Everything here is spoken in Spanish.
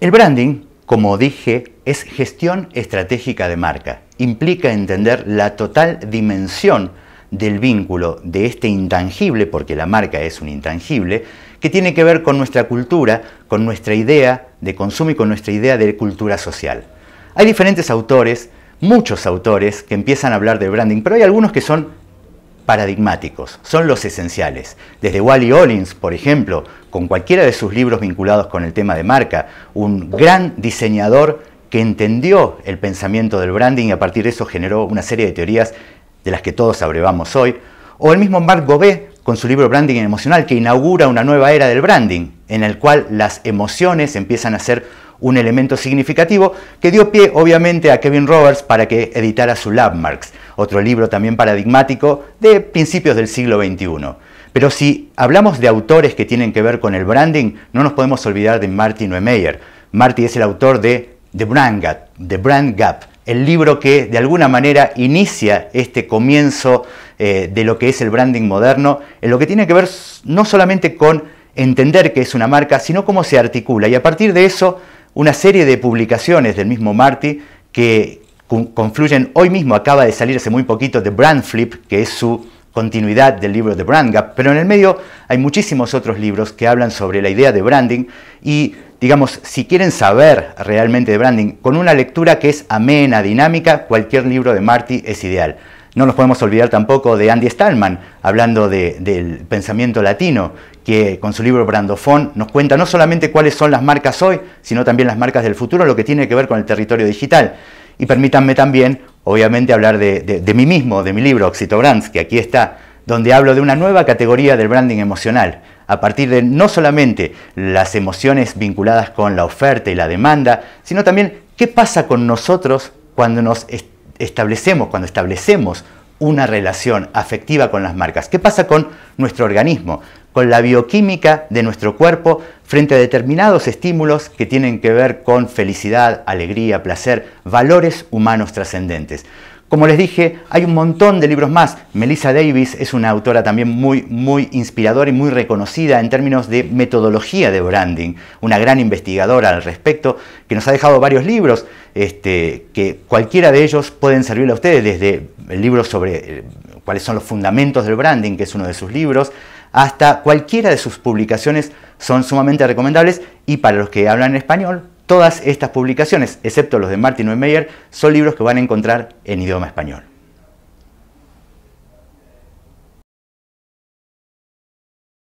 El branding, como dije, es gestión estratégica de marca. Implica entender la total dimensión del vínculo de este intangible, porque la marca es un intangible, que tiene que ver con nuestra cultura, con nuestra idea de consumo y con nuestra idea de cultura social. Hay diferentes autores muchos autores que empiezan a hablar de branding, pero hay algunos que son paradigmáticos, son los esenciales. Desde Wally Ollins, por ejemplo, con cualquiera de sus libros vinculados con el tema de marca, un gran diseñador que entendió el pensamiento del branding y a partir de eso generó una serie de teorías de las que todos abrevamos hoy, o el mismo Marc Gobet con su libro Branding Emocional, que inaugura una nueva era del branding, en el cual las emociones empiezan a ser un elemento significativo que dio pie obviamente a Kevin Roberts para que editara su Marks, otro libro también paradigmático de principios del siglo XXI. Pero si hablamos de autores que tienen que ver con el branding, no nos podemos olvidar de Martin Neumeyer. Marty es el autor de The Brand Gap, Brand Gap el libro que de alguna manera inicia este comienzo eh, de lo que es el branding moderno, en lo que tiene que ver no solamente con entender qué es una marca, sino cómo se articula. Y a partir de eso una serie de publicaciones del mismo Marty que confluyen hoy mismo, acaba de salir hace muy poquito The Brand Flip, que es su continuidad del libro The Brand Gap, pero en el medio hay muchísimos otros libros que hablan sobre la idea de branding y digamos, si quieren saber realmente de branding, con una lectura que es amena, dinámica, cualquier libro de Marty es ideal. No nos podemos olvidar tampoco de Andy Stallman, hablando del pensamiento latino, que con su libro Brandofón nos cuenta no solamente cuáles son las marcas hoy, sino también las marcas del futuro, lo que tiene que ver con el territorio digital. Y permítanme también, obviamente, hablar de, mí mismo, de mi libro, Brands que aquí está, donde hablo de una nueva categoría del branding emocional, a partir de no solamente las emociones vinculadas con la oferta y la demanda, sino también qué pasa con nosotros cuando nos estamos establecemos, cuando establecemos una relación afectiva con las marcas. ¿Qué pasa con nuestro organismo, con la bioquímica de nuestro cuerpo frente a determinados estímulos que tienen que ver con felicidad, alegría, placer, valores humanos trascendentes? Como les dije, hay un montón de libros más. Melissa Davis es una autora también muy, muy inspiradora y muy reconocida en términos de metodología de branding, una gran investigadora al respecto, que nos ha dejado varios libros, este, que cualquiera de ellos pueden servirle a ustedes, desde el libro sobre eh, cuáles son los fundamentos del branding, que es uno de sus libros, hasta cualquiera de sus publicaciones son sumamente recomendables y para los que hablan español, Todas estas publicaciones, excepto los de Martin Meyer, son libros que van a encontrar en idioma español.